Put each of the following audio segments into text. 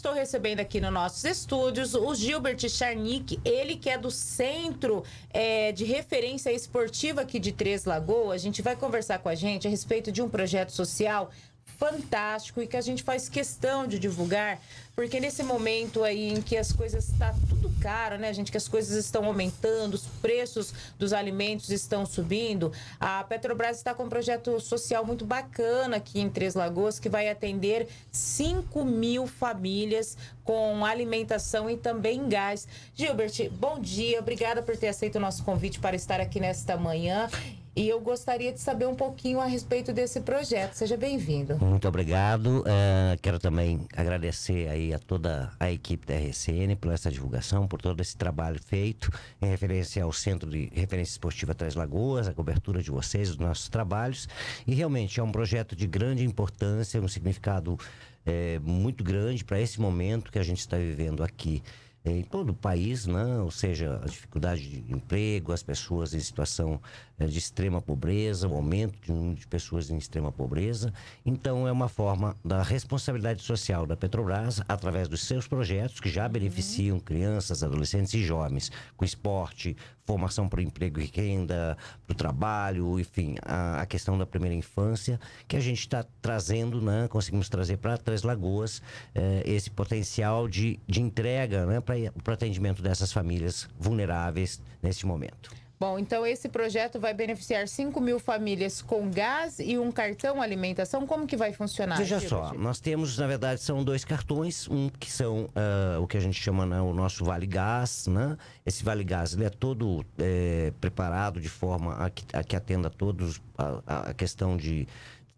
Estou recebendo aqui nos nossos estúdios o Gilbert Charnick, ele que é do Centro é, de Referência Esportiva aqui de Três Lagoas. A gente vai conversar com a gente a respeito de um projeto social fantástico e que a gente faz questão de divulgar, porque nesse momento aí em que as coisas está tudo caro, né, gente, que as coisas estão aumentando, os preços dos alimentos estão subindo, a Petrobras está com um projeto social muito bacana aqui em Três Lagoas que vai atender 5 mil famílias com alimentação e também gás. Gilbert, bom dia, obrigada por ter aceito o nosso convite para estar aqui nesta manhã. E eu gostaria de saber um pouquinho a respeito desse projeto. Seja bem-vindo. Muito obrigado. Uh, quero também agradecer aí a toda a equipe da RCN por essa divulgação, por todo esse trabalho feito em referência ao Centro de Referência Esportiva Três Lagoas, a cobertura de vocês, dos nossos trabalhos. E realmente é um projeto de grande importância, um significado é, muito grande para esse momento que a gente está vivendo aqui é, em todo o país, né? ou seja, a dificuldade de emprego, as pessoas em situação eh, de extrema pobreza, o aumento de de pessoas em extrema pobreza. Então, é uma forma da responsabilidade social da Petrobras, através dos seus projetos, que já beneficiam uhum. crianças, adolescentes e jovens, com esporte, formação para o emprego e renda, para o trabalho, enfim, a, a, questão da primeira infância, que a gente está trazendo, né? conseguimos trazer para Três Lagoas eh, esse potencial de, de entrega né? para o atendimento dessas famílias vulneráveis neste momento. Bom, então esse projeto vai beneficiar 5 mil famílias com gás e um cartão alimentação. Como que vai funcionar? Veja só, nós temos, na verdade, são dois cartões. Um que são uh, o que a gente chama né, o nosso Vale Gás, né? Esse Vale Gás, ele é todo é, preparado de forma a que, a que atenda a todos a, a questão de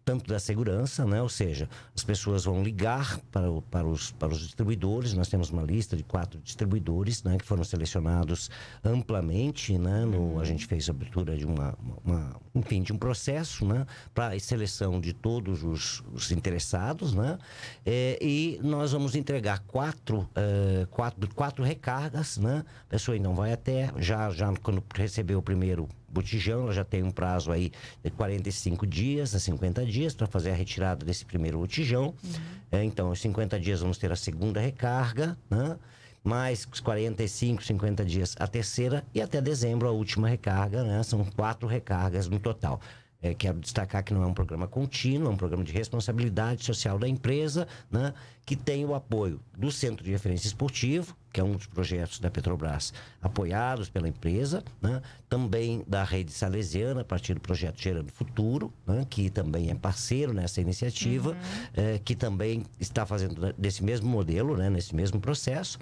tanto da segurança, né? ou seja, as pessoas vão ligar para, para, os, para os distribuidores, nós temos uma lista de quatro distribuidores né? que foram selecionados amplamente, né? No, a gente fez a abertura de uma, uma, enfim, de um processo né? para seleção de todos os, os interessados, né? É, e nós vamos entregar quatro, eh, quatro, quatro recargas, né? a pessoa não vai até, já, já quando recebeu o primeiro botijão, ela já tem um prazo aí de 45 dias a 50 dias para fazer a retirada desse primeiro botijão. Uhum. É, então, em 50 dias vamos ter a segunda recarga, né? mais 45, 50 dias a terceira e até dezembro a última recarga, né? São quatro recargas no total. É, quero destacar que não é um programa contínuo, é um programa de responsabilidade social da empresa, né? que tem o apoio do Centro de Referência Esportivo, que é um dos projetos da Petrobras apoiados pela empresa, né? também da Rede Salesiana, a partir do projeto Gerando Futuro, né? que também é parceiro nessa iniciativa, uhum. é, que também está fazendo desse mesmo modelo, né? nesse mesmo processo.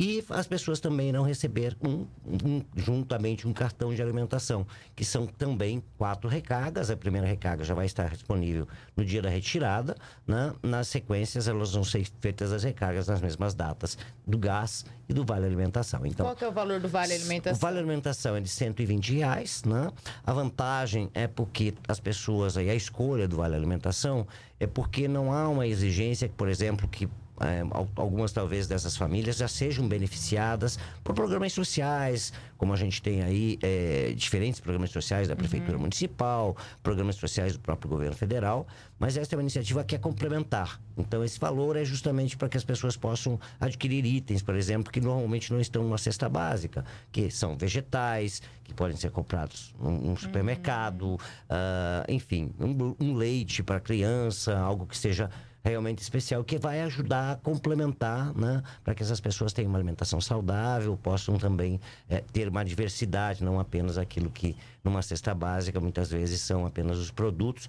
E as pessoas também irão receber um, um, juntamente um cartão de alimentação, que são também quatro recargas. A primeira recarga já vai estar disponível no dia da retirada. Né? Nas sequências, elas vão ser feitas as recargas nas mesmas datas do gás e do Vale Alimentação. Então, Qual que é o valor do Vale Alimentação? O Vale Alimentação é de 120 reais, né? A vantagem é porque as pessoas aí, a escolha do Vale Alimentação é porque não há uma exigência, por exemplo, que é, algumas talvez dessas famílias já sejam beneficiadas por programas sociais, como a gente tem aí é, diferentes programas sociais da Prefeitura uhum. Municipal, programas sociais do próprio governo federal, mas essa é uma iniciativa que é complementar. Então, esse valor é justamente para que as pessoas possam adquirir itens, por exemplo, que normalmente não estão numa cesta básica, que são vegetais, que podem ser comprados num, supermercado, uhum. uh, enfim, um, um leite para criança, algo que seja realmente especial que vai ajudar a complementar, né, para que essas pessoas tenham uma alimentação saudável, possam também é, ter uma diversidade, não apenas aquilo que numa cesta básica muitas vezes são apenas os produtos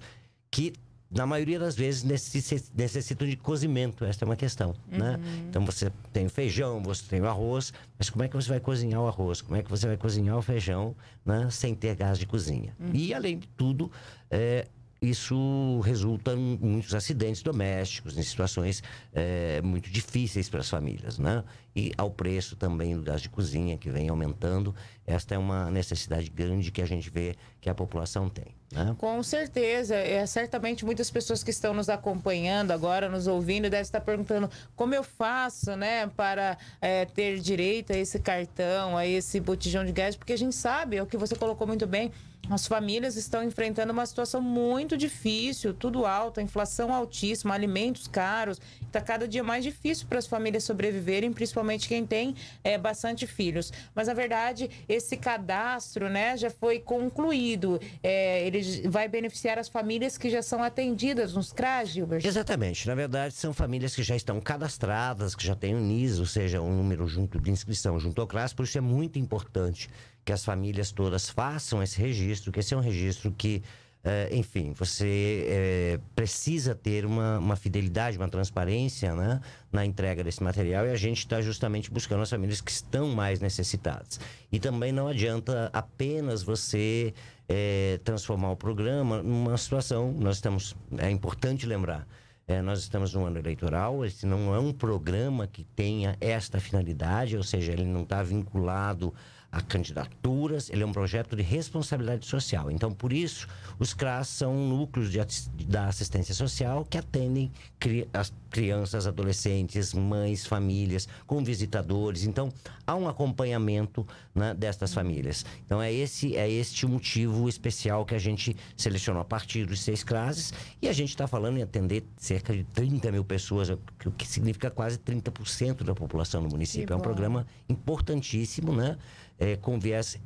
que na maioria das vezes necessitam de cozimento, essa é uma questão, né? uhum. né? Então você tem o feijão, você tem o arroz, mas como é que você vai cozinhar o arroz? Como é que você vai cozinhar o feijão, né? Sem ter gás de cozinha. Uhum. E além de tudo, é, isso resulta em muitos acidentes domésticos, em situações é, muito difíceis para as famílias, né? E ao preço também do gás de cozinha que vem aumentando, esta é uma necessidade grande que a gente vê que a população tem. Né? Com certeza, é, certamente muitas pessoas que estão nos acompanhando agora, nos ouvindo, devem estar perguntando como eu faço, né, para é, ter direito a esse cartão, a esse botijão de gás, porque a gente sabe, é o que você colocou muito bem, as famílias estão enfrentando uma situação muito difícil, tudo alto, inflação altíssima, alimentos caros. Está cada dia mais difícil para as famílias sobreviverem, principalmente quem tem é, bastante filhos. Mas, na verdade, esse cadastro né, já foi concluído. É, ele vai beneficiar as famílias que já são atendidas nos CRAS, Gilbert? Exatamente. Na verdade, são famílias que já estão cadastradas, que já têm o NIS, ou seja, um número junto de inscrição junto ao CRAS, por isso é muito importante que as famílias todas façam esse registro, que esse é um registro que, é, enfim, você é, precisa ter uma, uma fidelidade, uma transparência né, na entrega desse material e a gente está justamente buscando as famílias que estão mais necessitadas. E também não adianta apenas você é, transformar o programa numa situação, nós estamos, é importante lembrar, é, nós estamos no ano eleitoral, esse não é um programa que tenha esta finalidade, ou seja, ele não está vinculado a candidaturas, ele é um projeto de responsabilidade social. Então, por isso, os CRAS são núcleos de, da assistência social que atendem cri, as crianças, adolescentes, mães, famílias, com visitadores. Então, há um acompanhamento né, destas famílias. Então, é esse é este o motivo especial que a gente selecionou a partir dos seis CRAS. e a gente está falando em atender cerca de 30 mil pessoas, o que significa quase 30% da população do município. É um programa importantíssimo, né? É, é, com viés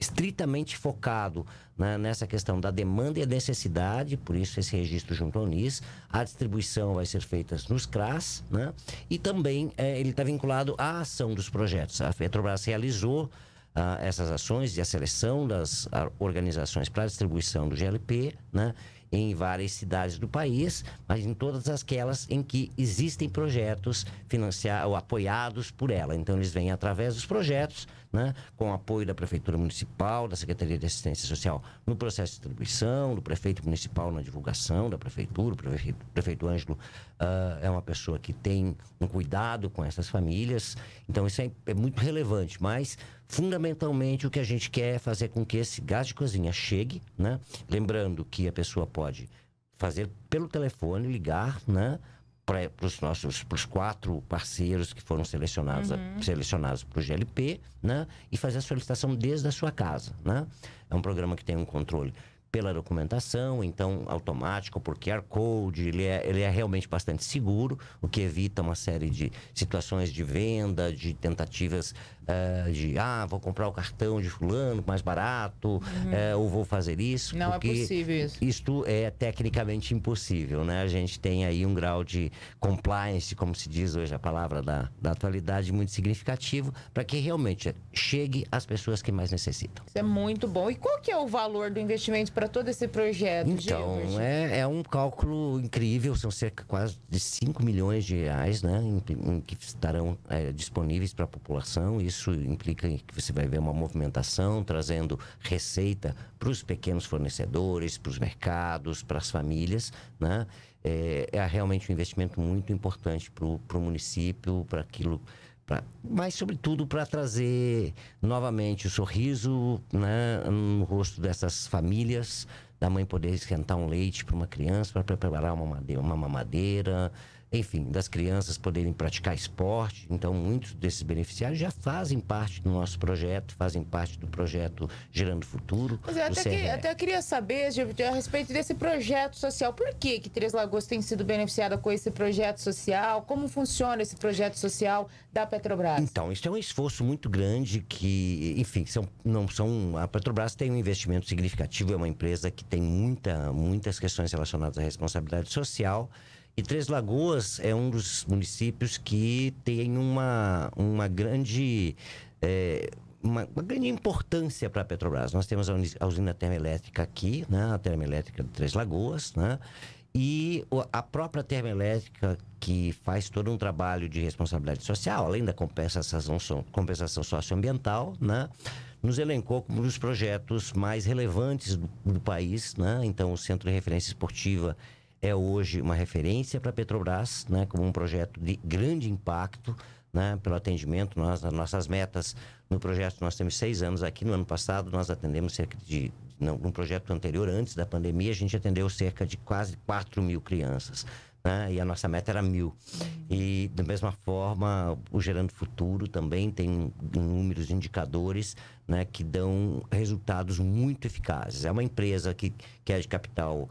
estritamente focado né, nessa questão da demanda e a necessidade, por isso esse registro junto ao NIS. A distribuição vai ser feita nos CRAS, né? E também é, ele está vinculado à ação dos projetos. A Petrobras realizou ah, essas ações e a seleção das ah, organizações para a distribuição do GLP, né? em várias cidades do país, mas em todas aquelas em que existem projetos financiados ou apoiados por ela. Então, eles vêm através dos projetos, né, com apoio da Prefeitura Municipal, da Secretaria de Assistência Social no processo de distribuição, do prefeito municipal na divulgação, da Prefeitura. O prefeito, prefeito Ângelo uh, é uma pessoa que tem um cuidado com essas famílias. Então, isso é, é muito relevante, mas Fundamentalmente, o que a gente quer é fazer com que esse gás de cozinha chegue, né? Lembrando que a pessoa pode fazer pelo telefone, ligar, né? Para os nossos, para os quatro parceiros que foram selecionados, uhum. a, selecionados para o GLP, né? E fazer a solicitação desde a sua casa, né? É um programa que tem um controle pela documentação, então automático por QR Code, ele é, ele é realmente bastante seguro, o que evita uma série de situações de venda, de tentativas uh, de ah, vou comprar o cartão de fulano mais barato, uhum. uh, ou vou fazer isso. Não é possível isso. Isto é tecnicamente impossível, né? A gente tem aí um grau de compliance, como se diz hoje a palavra da, da atualidade, muito significativo para que realmente chegue às pessoas que mais necessitam. Isso é muito bom. E qual que é o valor do investimento para todo esse projeto, Então, é, é um cálculo incrível, são cerca quase de 5 milhões de reais, né? Em, em que estarão é, disponíveis para a população. Isso isso implica que você vai ver uma movimentação trazendo receita para os pequenos fornecedores, para os mercados, para as famílias, né? É, é, realmente um investimento muito importante para o município, para aquilo, pra, mas sobretudo para trazer novamente o sorriso né, no rosto dessas famílias, da mãe poder esquentar um leite para uma criança, para preparar uma, madeira, uma mamadeira enfim, das crianças poderem praticar esporte. Então, muitos desses beneficiários já fazem parte do nosso projeto, fazem parte do projeto Gerando Futuro. Mas eu até, que, até eu queria saber a respeito desse projeto social. Por que, que Três Lagoas tem sido beneficiada com esse projeto social? Como funciona esse projeto social da Petrobras? Então, isso é um esforço muito grande que, enfim, são, não são. A Petrobras tem um investimento significativo, é uma empresa que tem muita, muitas questões relacionadas à responsabilidade social. E Três Lagoas é um dos municípios que tem uma, uma grande. É, uma, uma, grande importância para a Petrobras. Nós temos a, usina termoelétrica aqui, né? a termoelétrica de Três Lagoas, né? e a própria termoelétrica que faz todo um trabalho de responsabilidade social, além da compensação, compensação socioambiental, né? nos elencou como um dos projetos mais relevantes do, do país. Né? Então, o Centro de Referência Esportiva é hoje uma referência para a Petrobras, né, como um projeto de grande impacto né, pelo atendimento. Nós, as nossas metas no projeto, nós temos seis anos aqui. No ano passado, nós atendemos cerca de. No, projeto anterior, antes da pandemia, a gente atendeu cerca de quase 4 mil crianças. Né? E a nossa meta era mil. Uhum. E, da mesma forma, o Gerando Futuro também tem números indicadores né, que dão resultados muito eficazes. É uma empresa que, que é de capital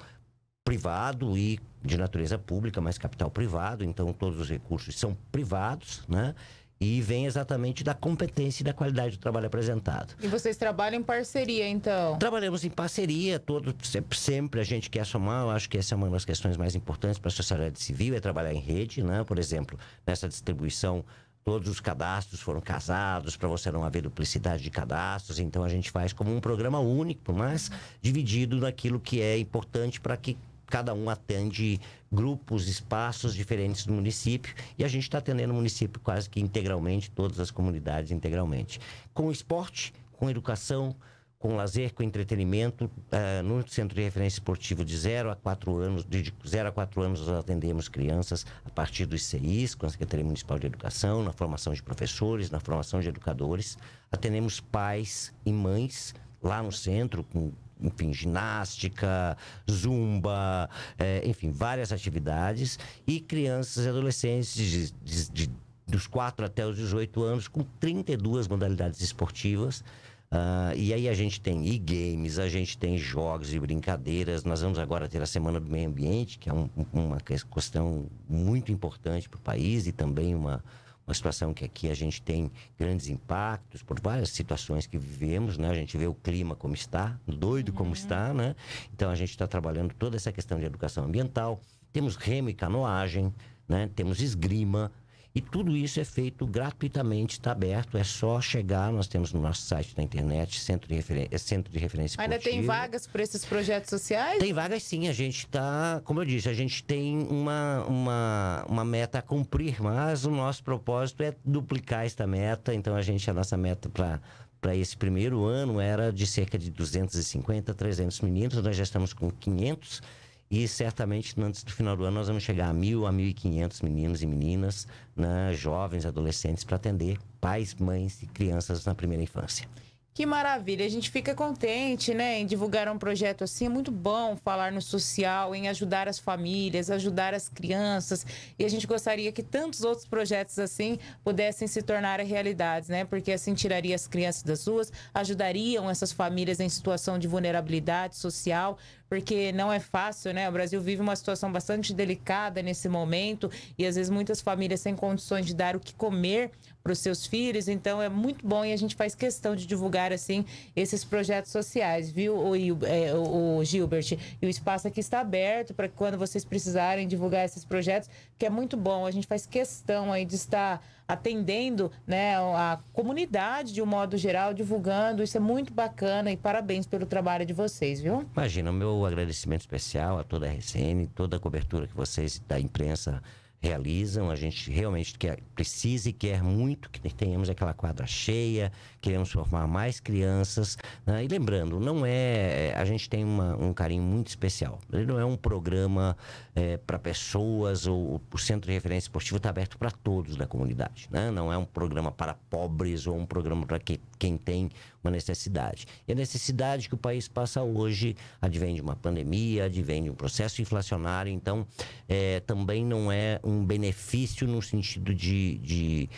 privado e de natureza pública, mas capital privado, então todos os recursos são privados, né? E vem exatamente da competência e da qualidade do trabalho apresentado. E vocês trabalham em parceria, então? Trabalhamos em parceria, todo, sempre a gente quer somar, eu acho que essa é uma das questões mais importantes para a sociedade civil, é trabalhar em rede, né? Por exemplo, nessa distribuição todos os cadastros foram casados para você não haver duplicidade de cadastros. Então a gente faz como um programa único, mas dividido naquilo que é importante para que cada um atende grupos, espaços diferentes do município e a gente está atendendo o município quase que integralmente, todas as comunidades integralmente. Com esporte, com educação, com lazer, com entretenimento, uh, no Centro de Referência Esportiva de 0 a 4 anos, de 0 a 4 anos nós atendemos crianças a partir dos CIs, com a Secretaria Municipal de Educação, na formação de professores, na formação de educadores. Atendemos pais e mães lá no centro, com enfim, ginástica, zumba, é, enfim, várias atividades. E crianças e adolescentes de, de, de, dos 4 até os 18 anos com 32 modalidades esportivas. Uh, e aí a gente tem e-games, a gente tem jogos e brincadeiras. Nós vamos agora ter a Semana do Meio Ambiente, que é um, uma questão muito importante para o país e também uma, uma situação que aqui a gente tem grandes impactos por várias situações que vivemos, né? A gente vê o clima como está, doido uhum. como está, né? Então a gente está trabalhando toda essa questão de educação ambiental. Temos remo e canoagem, né? Temos esgrima, e tudo isso é feito gratuitamente, está aberto, é só chegar. Nós temos no nosso site da internet, Centro de, Referen é Centro de Referência Ainda Esportiva. tem vagas para esses projetos sociais? Tem vagas sim, a gente está, como eu disse, a gente tem uma, uma, uma meta a cumprir, mas o nosso propósito é duplicar esta meta. Então a gente, a nossa meta para para esse primeiro ano era de cerca de 250, 300 meninos, nós já estamos com 500 e certamente antes do final do ano nós vamos chegar a mil a mil e quinhentos meninos e meninas, né, jovens, adolescentes, para atender pais, mães e crianças na primeira infância. Que maravilha, a gente fica contente, né, em divulgar um projeto assim, é muito bom falar no social, em ajudar as famílias, ajudar as crianças, e a gente gostaria que tantos outros projetos assim pudessem se tornar realidades, né, porque assim tiraria as crianças das ruas, ajudariam essas famílias em situação de vulnerabilidade social, porque não é fácil, né? O Brasil vive uma situação bastante delicada nesse momento e às vezes muitas famílias sem condições de dar o que comer para os seus filhos. Então é muito bom e a gente faz questão de divulgar assim esses projetos sociais, viu, o, é, o, o Gilbert? E o espaço aqui está aberto para quando vocês precisarem divulgar esses projetos, que é muito bom. A gente faz questão aí de estar atendendo né, a comunidade de um modo geral, divulgando. Isso é muito bacana e parabéns pelo trabalho de vocês, viu? Imagina, o meu agradecimento especial a toda a RCN, toda a cobertura que vocês da imprensa realizam. A gente realmente quer, precisa e quer muito que tenhamos aquela quadra cheia, queremos formar mais crianças. Né? E lembrando, não é. A gente tem uma, um carinho muito especial. Ele não é um programa é, para pessoas ou o Centro de Referência Esportiva está aberto para todos da comunidade. Né? Não é um programa para pobres ou um programa para que, quem tem uma necessidade. E a necessidade que o país passa hoje advém de uma pandemia, advém de um processo inflacionário, então é, também não é um benefício no sentido de, de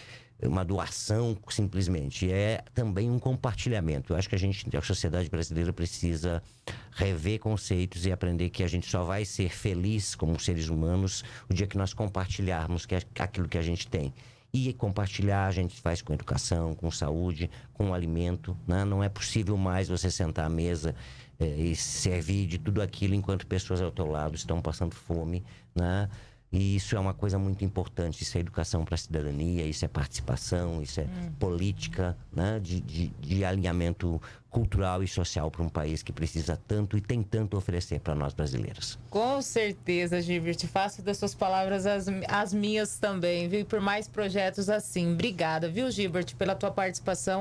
uma doação simplesmente, é também um compartilhamento. Eu acho que a gente, a sociedade brasileira precisa rever conceitos e aprender que a gente só vai ser feliz como seres humanos o dia que nós compartilharmos é, aquilo que a gente tem e compartilhar a gente faz com educação, com saúde, com alimento. Né? Não é possível mais você sentar à mesa eh, e servir de tudo aquilo enquanto pessoas ao teu lado estão passando fome, né? E isso é uma coisa muito importante. Isso é educação para a cidadania, isso é participação, isso é hum. política né? de, de, de alinhamento cultural e social para um país que precisa tanto e tem tanto a oferecer para nós brasileiros. Com certeza, Gilbert. Faço das suas palavras as, as minhas também, viu? E por mais projetos assim. Obrigada, viu, Gilbert, pela tua participação.